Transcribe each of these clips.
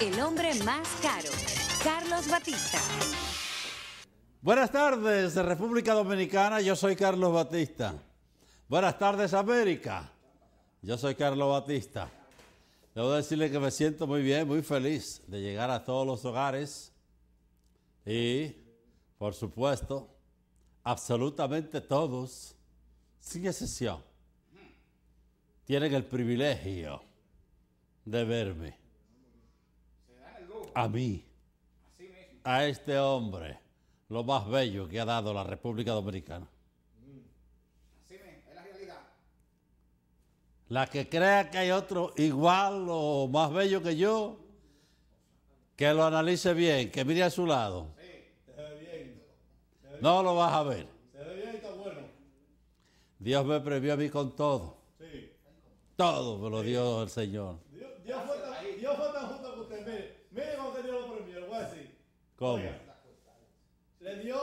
El hombre más caro, Carlos Batista. Buenas tardes, República Dominicana. Yo soy Carlos Batista. Buenas tardes, América. Yo soy Carlos Batista. Debo decirle que me siento muy bien, muy feliz de llegar a todos los hogares y, por supuesto, absolutamente todos, sin excepción, tienen el privilegio de verme a mí, a este hombre, lo más bello que ha dado la República Dominicana. La que crea que hay otro igual o más bello que yo, que lo analice bien, que mire a su lado. No lo vas a ver. Dios me previó a mí con todo. Todo me lo dio el Señor. ¿Cómo? Le dio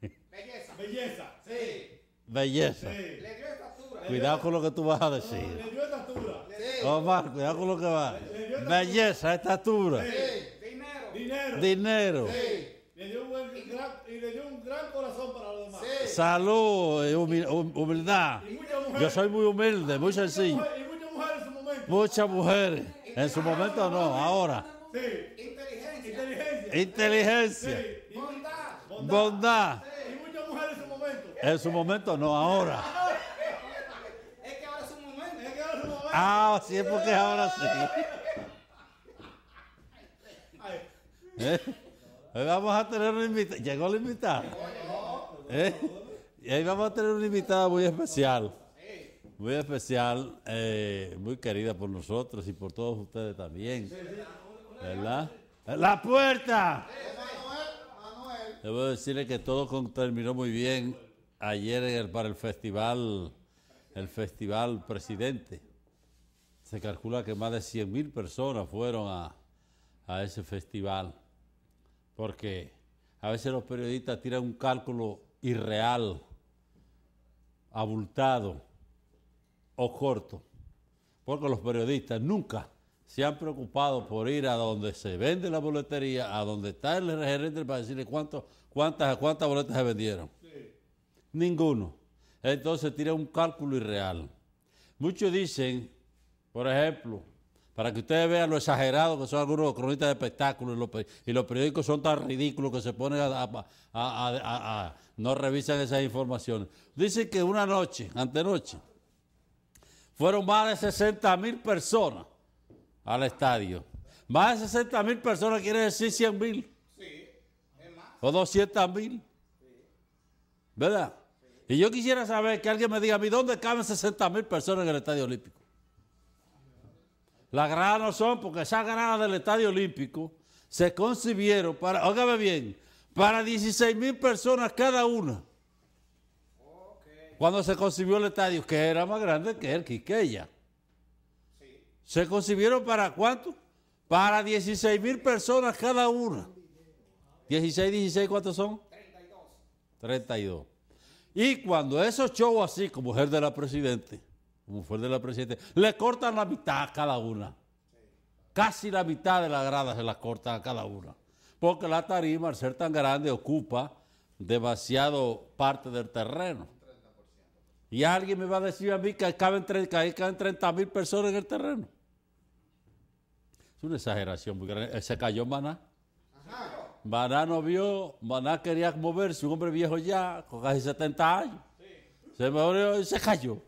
belleza. Belleza. Sí. Belleza. Le dio estatura. Cuidado con lo que tú vas a decir. Le dio estatura. Sí. Oh, Omar, cuidado con lo que vas. Belleza, estatura. Sí. Dinero. Dinero. Dinero. Sí. Le dio un gran, y le dio un gran corazón para los demás. Sí. Salud, humildad. Yo soy muy humilde, muy sencillo. y muchas mujeres en su momento. Muchas mujeres. En su momento no, ahora. Sí. Inteligencia. bondad. Bondad. muchas mujeres en su momento. En su momento, no ahora. Es que ahora es su momento. Es que ahora es momento. Ah, sí, es porque ahora sí. ¿Eh? vamos a tener un invitado. Llegó el invitado. ¿Eh? Y ahí vamos a tener una invitada muy especial. Muy especial, eh, muy querida por nosotros y por todos ustedes también. ¿Verdad? La puerta. Debo decirle que todo terminó muy bien ayer para el festival, el festival presidente. Se calcula que más de 100 mil personas fueron a, a ese festival, porque a veces los periodistas tiran un cálculo irreal, abultado o corto, porque los periodistas nunca se han preocupado por ir a donde se vende la boletería, a donde está el gerente para decirle cuántas, cuántas boletas se vendieron. Ninguno. Entonces tiene un cálculo irreal. Muchos dicen, por ejemplo, para que ustedes vean lo exagerado que son algunos cronistas de espectáculos y los, periódicos son tan ridículos que se ponen a, no revisan esas informaciones. Dicen que una noche, antenoche, fueron más de 60 mil personas al estadio. Más de 60 mil personas quiere decir 100 mil. Sí, O 200 mil. ¿Verdad? Y yo quisiera saber que alguien me diga a mí, ¿dónde caben 60 mil personas en el estadio olímpico? Las granadas no son, porque esas granadas del estadio olímpico se concibieron para, óigame bien, para 16 mil personas cada una. Cuando se concibió el estadio, que era más grande que el Quiqueya se concibieron para cuánto? Para 16 mil personas cada una. 16, 16, ¿cuántos son? 32. 32. Y cuando esos shows así, como el de la presidente, como fue el de la presidente, le cortan la mitad a cada una. Casi la mitad de la grada se la cortan a cada una. Porque la tarima, al ser tan grande, ocupa demasiado parte del terreno. Y alguien me va a decir a mí que caben, caben 30 mil personas en el terreno. Es una exageración muy Se cayó Maná. Maná no vio, Maná quería moverse, un hombre viejo ya, con casi 70 años. Se movió y se cayó.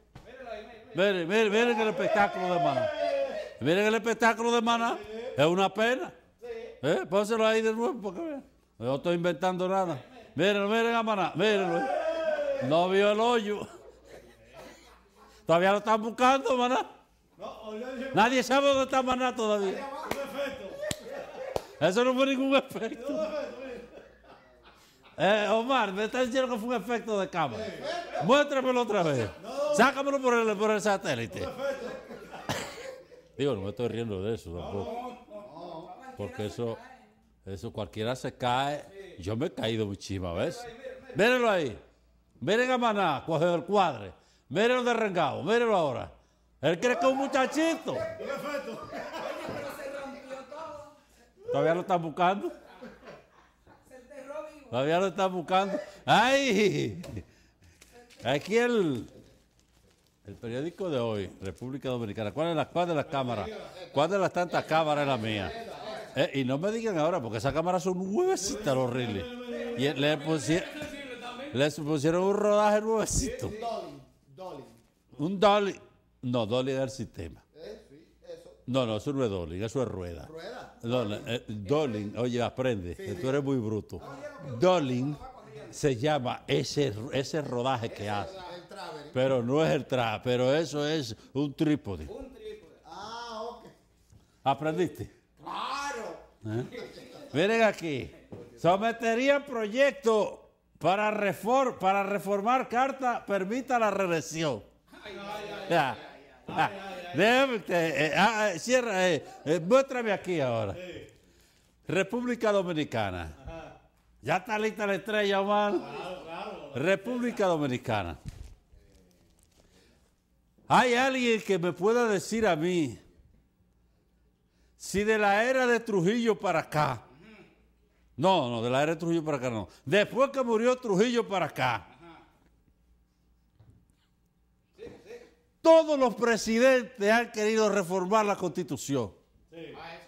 Miren, miren, miren el espectáculo de Maná. Miren el espectáculo de Maná. Es una pena. ¿Eh? Pónselo ahí de nuevo, porque No estoy inventando nada. miren miren a Maná, miren No vio el hoyo. Todavía lo están buscando, Maná. Nadie sabe dónde está Maná todavía. Eso no fue ningún efecto. Eh, Omar, me estás diciendo que fue un efecto de cámara. Muéstramelo otra vez. Sácamelo por el, por el satélite. Digo, no me estoy riendo de eso tampoco. Porque eso, eso cualquiera se cae. Yo me he caído muchísimas veces. Mírenlo ahí. Miren a Maná, cogido el cuadre. Mírenlo de rengado. Mírenlo ahora. Él cree que es un muchachito. Todavía lo están buscando. Todavía lo están buscando. ¡Ay! Aquí el, el periódico de hoy, República Dominicana. ¿Cuál es la cuál de las cámaras? ¿Cuál de las tantas cámaras es la mía? Eh, y no me digan ahora, porque esas cámaras son nuevecitas, los Y eh, le pusieron, pusieron un rodaje nuevecito. Un dolly. No, dolly del sistema. No, no, eso no es Dolling, eso es rueda. ¿Rueda? Eh, oye, aprende, tú eres muy bruto. Ah, Dolling se llama ese, ese rodaje que hace. pero no es el traje, pero eso es un trípode. Un trípode. Ah, ok. ¿Aprendiste? Claro. ¿Eh? Miren aquí. Sometería proyecto para, reformar carta, permita la reelección. Ay, ay, ay, Déjame, eh, eh, ah, eh, cierra, muéstrame aquí ahora. República Dominicana. Ya está lista la estrella, Omar. República Dominicana. ¿Hay alguien que me pueda decir a mí si de la era de Trujillo para acá? No, no, de la era de Trujillo para acá no. Después que murió Trujillo para acá todos los presidentes han querido reformar la constitución. Ah,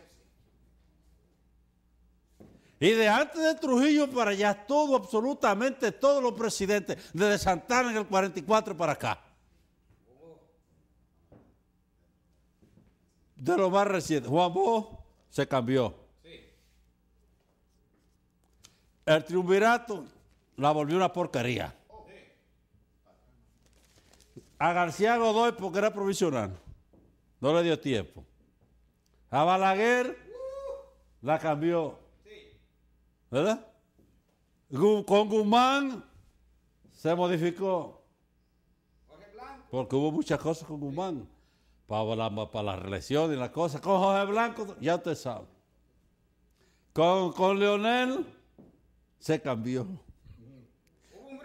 y de antes de Trujillo para allá, todo, absolutamente todos los presidentes, desde Santana en el 44 para acá. De lo más reciente, Juan Bo se cambió. Sí. El triunvirato la volvió una porquería. A García Godoy porque era provisional. No le dio tiempo. A Balaguer la cambió. ¿Verdad? Con Guzmán se modificó. Porque hubo muchas cosas con Guzmán. Para la, para la y las cosas. Con Jorge Blanco, ya usted sabe. Con, con Leonel se cambió.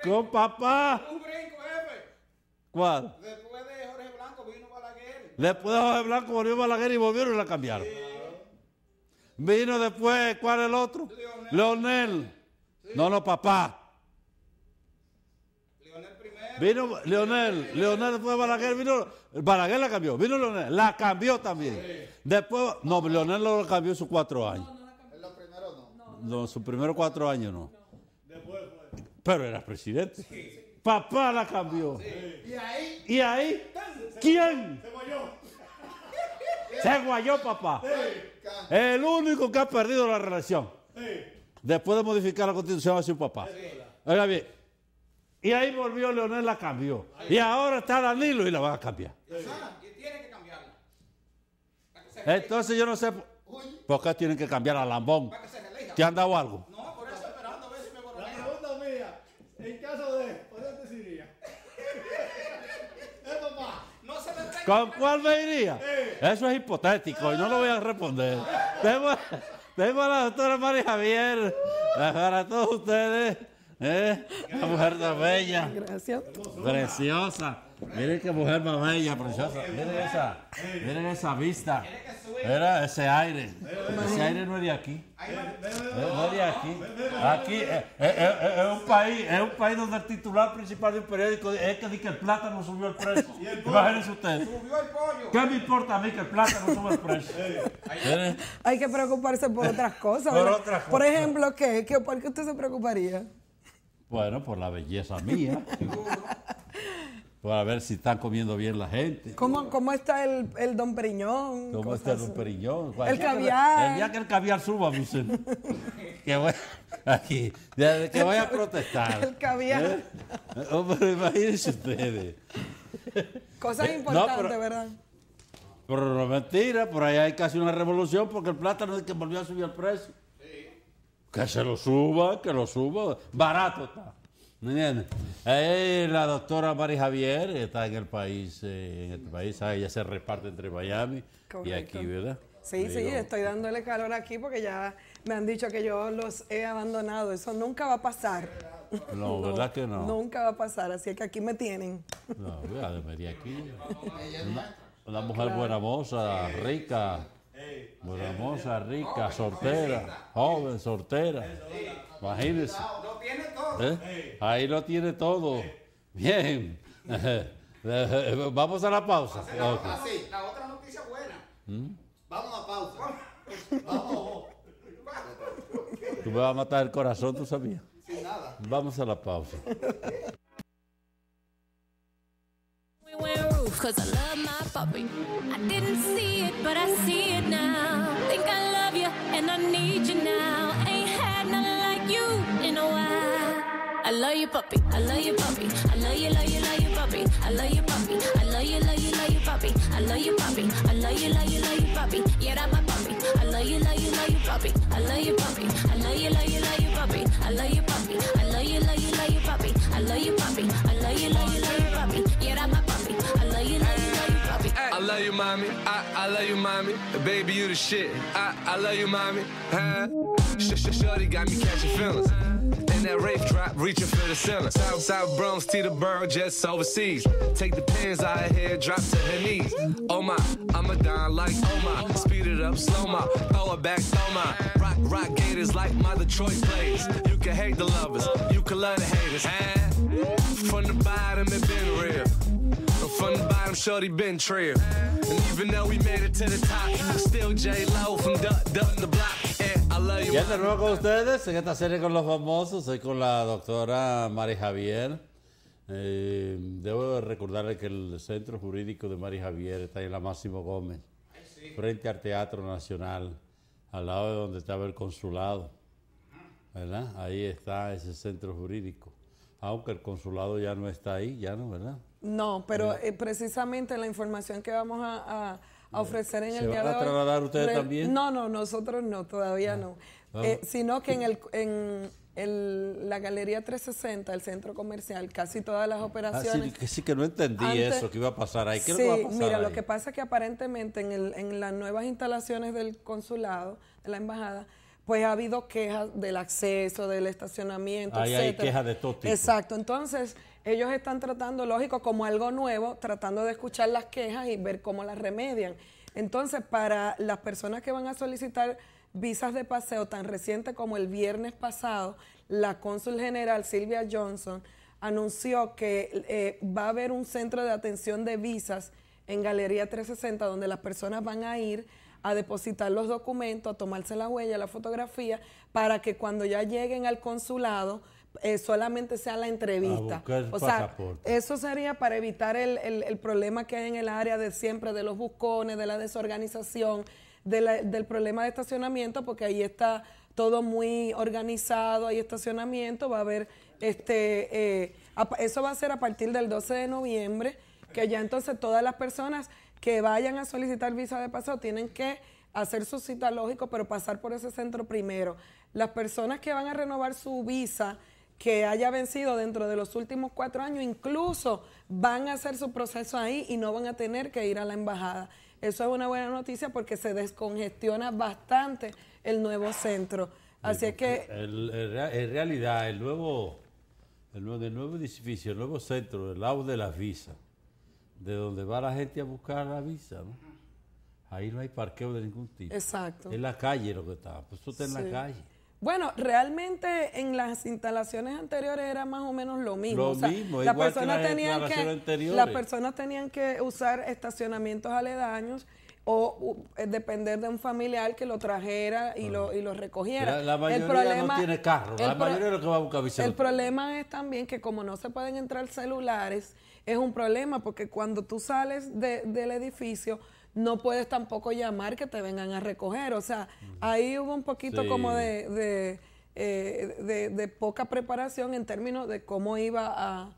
Con papá Después de Jorge Blanco vino Balaguer. Después de Jorge Blanco volvió Balaguer y volvieron y la cambiaron. Vino después, ¿cuál el otro? Leonel. No, no, papá. Leonel primero. Vino Leonel. Leonel después de Balaguer. Vino, Balaguer la cambió. Vino Leonel. La cambió también. Después, no, Leonel lo cambió en sus cuatro años. No, la ¿En los primeros no? No, en sus primeros cuatro años no. Después Pero era presidente. Sí. Papá la cambió. ¿Y ahí? ¿Quién? Se guayó. papá. El único que ha perdido la relación. Después de modificar la constitución a un papá. Oiga bien. Y ahí volvió Leonel, la cambió. Y ahora está Danilo y la van a cambiar. Entonces yo no sé por qué tienen que cambiar a Lambón. ¿Te han dado algo? ¿Con cuál me iría? Eso es hipotético y no lo voy a responder. Tengo, a la doctora María Javier, eh, para todos ustedes. ¿eh? La mujer tan bella. Gracias. Preciosa. Miren qué mujer más bella, preciosa. Miren esa, miren esa vista. Mira ese aire. Ese aire no es de aquí. Eh, no es de aquí. Aquí eh, eh, es, un país, es un país donde el titular principal de un periódico es que dice que el plátano subió el precio. Imagínense ustedes. ¿Qué me importa a mí que el plátano suba el precio? Hay que preocuparse por otras cosas. Por, otras cosas. por ejemplo, ¿qué? ¿Por qué usted se preocuparía? Bueno, por la belleza mía para ver si están comiendo bien la gente. ¿Cómo, cómo está el, el don Periñón? ¿Cómo está el don Periñón? El caviar. el día que el caviar suba, que voy, aquí, que vaya a protestar. El caviar. ¿Eh? Oh, imagínense ustedes. Cosas eh, importantes, ¿verdad? Pero no mentira, por ahí hay casi una revolución porque el plátano es que volvió a subir el precio. Sí. Que se lo suba, que lo suba. Barato está. Bien, eh, la doctora Mari Javier está en el país, eh, en este país, ah, ella se reparte entre Miami y aquí, ¿verdad? Sí, sí, estoy dándole calor aquí porque ya me han dicho que yo los he abandonado. Eso nunca va a pasar. No, ¿verdad que no? Nunca va a pasar, así que aquí me tienen. No, de aquí. Una, mujer buena moza, rica. Buena moza, rica, soltera, joven, soltera. Imagínense. Lo tiene todo. ¿Eh? Ahí lo tiene todo. Bien. Vamos a la pausa. La, otra, sí. la otra noticia buena. ¿Mm? Vamos a pausa. Vamos. Tú me vas a matar el corazón, tú sabías. Sin nada. Vamos a la pausa. Cause I love my puppy. I didn't see it, but I see it love you, puppy. I love you, puppy. I love you, love you, love you, puppy. I love you, puppy. I love you, love you, love you, puppy. I love you, puppy. I love you, love you, love you, puppy. Yeah, that's my puppy. I love you, love you, love you, puppy. I love you, puppy. I love you, love you, love you, puppy. I love you, puppy. I love you, love you, love you, puppy. I love you, puppy. I love you, love you, love you, puppy. Yeah, that's my puppy. I love you, love you, love you, puppy. I love you, mommy. I I love you, mommy. Baby, you the shit. I I love you, mommy. Huh? Shorty got me catching feelings. In that rave trap, reaching for the ceiling. South, South Bronx, Teterboro, just overseas. Take the pins out of here, drop to her knees. Oh my, I'm a die like oh my. Speed it up, slow my, throw it back, throw my. Rock, rock gators like my Detroit plays. You can hate the lovers, you can love the haters. And from the bottom, it been real. From the bottom, shorty been trail. And even though we made it to the top, still J-Lo from Duck Duck the Block. Ya de nuevo con ustedes en esta serie con los famosos. Soy con la doctora Mari Javier. Eh, debo recordarle que el centro jurídico de Mari Javier está en la Máximo Gómez, frente al Teatro Nacional, al lado de donde estaba el consulado. ¿Verdad? Ahí está ese centro jurídico. Aunque el consulado ya no está ahí, ya no, ¿verdad? No, pero eh, precisamente la información que vamos a a ofrecer en el a trasladar ustedes también? No, no, nosotros no, todavía no. Ah, eh, sino que en, el, en el, la Galería 360, el centro comercial, casi todas las ah, operaciones... Ah, sí, que no entendí eso, que iba a pasar ahí. ¿Qué sí, mira, lo que pasa es que aparentemente en, el, en las nuevas instalaciones del consulado, de la embajada, pues ha habido quejas del acceso, del estacionamiento, Ahí hay quejas de todo tipo. Exacto. Entonces, ellos están tratando, lógico, como algo nuevo, tratando de escuchar las quejas y ver cómo las remedian. Entonces, para las personas que van a solicitar visas de paseo tan reciente como el viernes pasado, la cónsul general Silvia Johnson anunció que eh, va a haber un centro de atención de visas en Galería 360 donde las personas van a ir a depositar los documentos, a tomarse la huella, la fotografía, para que cuando ya lleguen al consulado eh, solamente sea la entrevista. o sea, eso sería para evitar el, problema que hay en el área de siempre, de los buscones, de la desorganización, del problema de estacionamiento, porque ahí está todo muy organizado, hay estacionamiento, va a haber, este, eh, eso va a ser a partir del 12 de noviembre, que ya entonces todas las personas que vayan a solicitar visa de paso tienen que hacer su cita lógico, pero pasar por ese centro primero. Las personas que van a renovar su visa, que haya vencido dentro de los últimos cuatro años, incluso van a hacer su proceso ahí y no van a tener que ir a la embajada. Eso es una buena noticia porque se descongestiona bastante el nuevo centro. Así es que... en realidad, el nuevo, el nuevo, edificio, el nuevo centro, el lado de la visa, de donde va la gente a buscar la visa, ¿no? Ahí no hay parqueo de ningún tipo. Exacto. Es la calle lo que está. Pues tú estás en la calle. Bueno, realmente en las instalaciones anteriores era más o menos lo mismo. Lo las personas que las tenían que personas tenían que usar estacionamientos aledaños o eh, depender de un familiar que lo trajera y, lo, y recogiera. La, mayoría el problema, no tiene carro, la mayoría lo que va a buscar El problema es también que como no se pueden entrar celulares, es un problema porque cuando tú sales del edificio no puedes tampoco llamar que te vengan a recoger. O sea, ahí hubo un poquito como de, eh, de, de, poca preparación en términos de cómo iba a,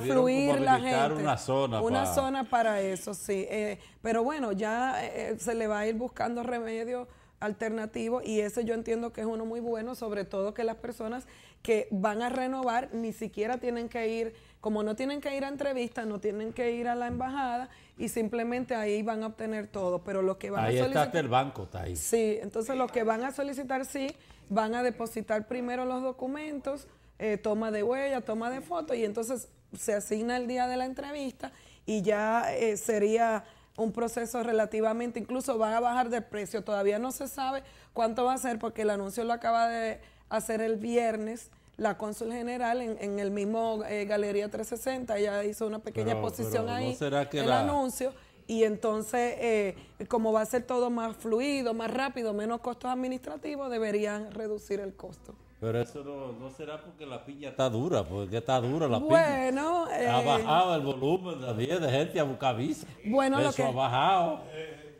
fluir la gente. Una zona, una zona para eso, sí. Eh, pero bueno, ya eh, se le va a ir buscando remedio alternativo y ese yo entiendo que es uno muy bueno, sobre todo que las personas que van a renovar, ni siquiera tienen que ir, como no tienen que ir a entrevistas, no tienen que ir a la embajada y simplemente ahí van a obtener todo. Pero lo que van a solicitar. Está el banco, está ahí. Sí, entonces lo que van a solicitar, sí, van a depositar primero los documentos, eh, toma de huella, toma de foto, y entonces se asigna el día de la entrevista y ya eh, sería un proceso relativamente, incluso van a bajar de precio, todavía no se sabe cuánto va a ser porque el anuncio lo acaba de hacer el viernes la cónsul general en, el mismo eh, Galería 360, ella hizo una pequeña exposición ahí, ¿no el anuncio, y entonces eh, como va a ser todo más fluido, más rápido, menos costos administrativos, deberían reducir el costo. Pero eso no, será porque la piña está dura, porque está dura la piña. Bueno... Eh, ha bajado el volumen de gente a buscar visa. Bueno, eso lo que... ha bajado.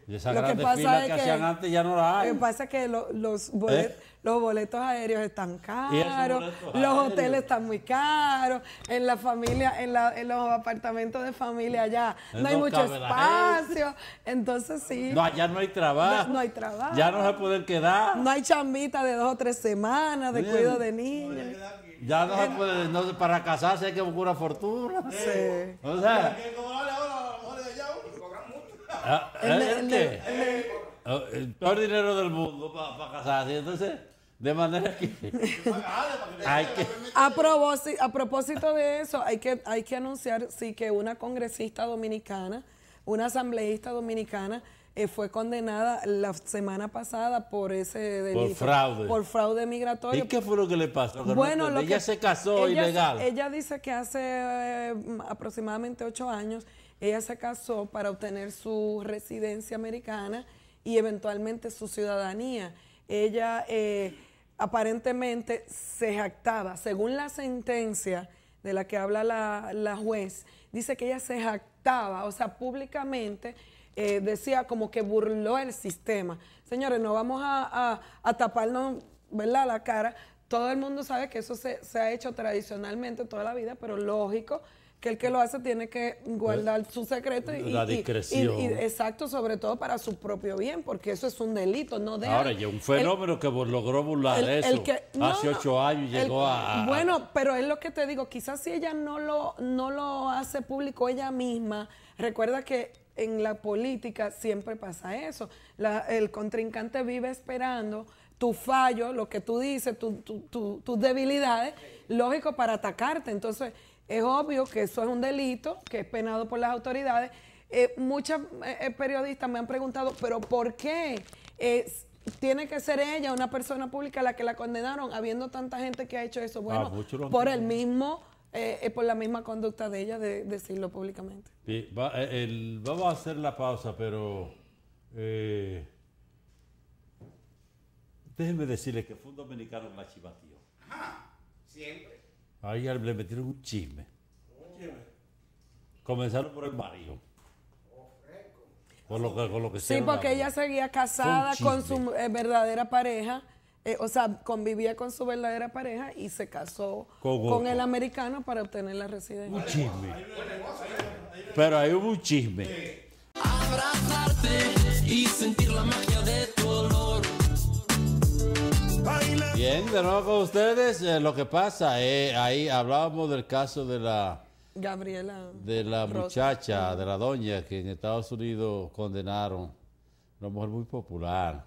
Y lo que pasa que, hacían antes ya no la hay. Lo que pasa es que los los boletos aéreos están caros, los hoteles están muy caros, en la familia, en, los apartamentos de familia allá no, hay mucho espacio, entonces sí. No, allá no hay trabajo. No, hay trabajo. Ya no se puede quedar. No hay chamita de dos o tres semanas de cuidado de niños. Ya no se puede, no, para casarse hay que buscar una fortuna. Sí. O sea. El, el, peor dinero del mundo para casarse. Entonces, de manera que hay que... A, propósito, de eso, hay que, hay que anunciar, sí, que una congresista dominicana, una asambleísta dominicana, eh, fue condenada la semana pasada por ese delito. Por fraude. Por fraude migratorio. ¿Y qué fue lo que le pasó? Bueno, ella se casó ilegal. Ella dice que hace eh, aproximadamente ocho años ella se casó para obtener su residencia americana y eventualmente su ciudadanía. Ella... Eh, aparentemente se jactaba. Según la sentencia de la que habla la, juez, dice que ella se jactaba, o sea, públicamente eh, decía como que burló el sistema. Señores, no vamos a, a, taparnos la cara. Todo el mundo sabe que eso se, se ha hecho tradicionalmente toda la vida, pero lógico que el que lo hace tiene que guardar su secreto y la discreción. Y, exacto, sobre todo para su propio bien, porque eso es un delito, no de Ahora, ya un fenómeno que logró burlar eso hace ocho años llegó a, Bueno, pero es lo que te digo, quizás si ella no lo no lo hace público ella misma, recuerda que en la política siempre pasa eso. el contrincante vive esperando tu fallo, lo que tú dices, tus tu, debilidades, lógico, para atacarte. Entonces, es obvio que eso es un delito que es penado por las autoridades. Eh, muchas eh, periodistas me han preguntado, pero ¿por qué tiene que ser ella, una persona pública, la que la condenaron, habiendo tanta gente que ha hecho eso? Ah, bueno, por el mismo, eh, por la misma conducta de ella de, decirlo públicamente. vamos a hacer la pausa, pero déjenme decirle que fue un dominicano la chivatió. siempre. Ahí le metieron un chisme. Un Comenzaron por el marido. Oh, lo que, con lo que sí, porque ella seguía casada con su eh, verdadera pareja. Eh, o sea, convivía con su verdadera pareja y se casó con, el americano para obtener la residencia. Un chisme. Pero ahí hubo un chisme. Abrazarte y sentir la magia. Bien, de nuevo con ustedes. Eh, lo que pasa, eh, ahí hablábamos del caso de la... Gabriela. De la muchacha, de la doña que en Estados Unidos condenaron. Una mujer muy popular.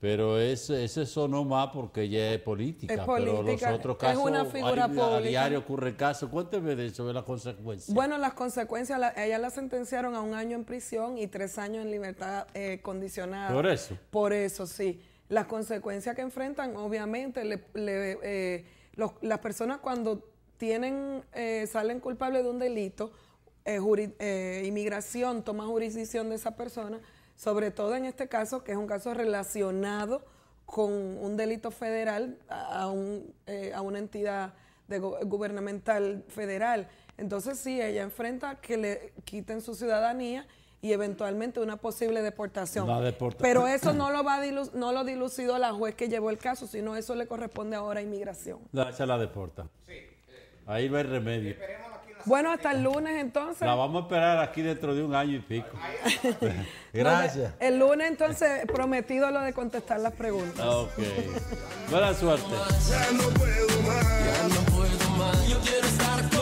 Pero ese, eso no más porque ella es política. pero los otros casos, es una figura A diario ocurre caso. Cuénteme de eso, de las consecuencias. Bueno, las consecuencias, ella la sentenciaron a un año en prisión y tres años en libertad eh, condicionada. ¿Por eso? Por eso, sí las consecuencias que enfrentan, obviamente, eh, las personas cuando tienen, eh, salen culpables de un delito, eh, inmigración toma jurisdicción de esa persona, sobre todo en este caso, que es un caso relacionado con un delito federal a, un, una entidad de gubernamental federal. Entonces, sí, ella enfrenta que le quiten su ciudadanía y eventualmente una posible deportación. Pero eso no lo, va a no lo la juez que llevó el caso, sino eso le corresponde ahora a inmigración. La, hacha la deporta. Sí. Eh, Ahí no hay remedio. Bueno, hasta el lunes entonces. La vamos a esperar aquí dentro de un año y pico. Gracias. el lunes entonces prometido lo de contestar las preguntas. Ok. Buena suerte. no puedo no puedo más. Yo quiero estar